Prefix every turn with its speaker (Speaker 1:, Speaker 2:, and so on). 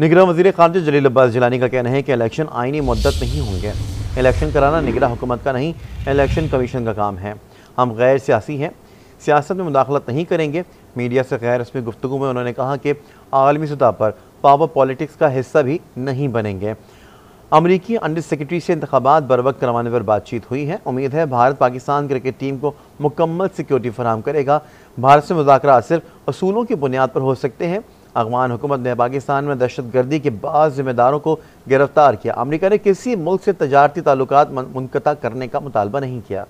Speaker 1: निगरा वजीर खारजा जलील अब्बास जिलानी का कहना है कि इलेक्शन आइनी मदत नहीं होंगे इलेक्शन कराना निगरा हुकूमत का नहीं इलेक्शन कमीशन का काम है हम गैर सियासी हैं सियासत में मुदाखलत नहीं करेंगे मीडिया से गैर रस्मी गुफ्तु में उन्होंने कहा कि आलमी सतह पर पावर पॉलिटिक्स का हिस्सा भी नहीं बनेंगे अमरीकी अंडर सेक्रेटरी से इंतबात बर वक्त करवाने पर बातचीत हुई है उम्मीद है भारत पाकिस्तान क्रिकेट टीम को मुकम्मल सिक्योरिटी फराम करेगा भारत से मुजाकर सिर्फ असूलों की बुनियाद पर हो सकते हैं अफगान हुकूमत ने पाकिस्तान में दहशत गर्दी के बाद जिम्मेदारों को गिरफ्तार किया अमरीका ने किसी मुल्क से तजारती ताल्लुक मुनता करने का मुतालबा नहीं किया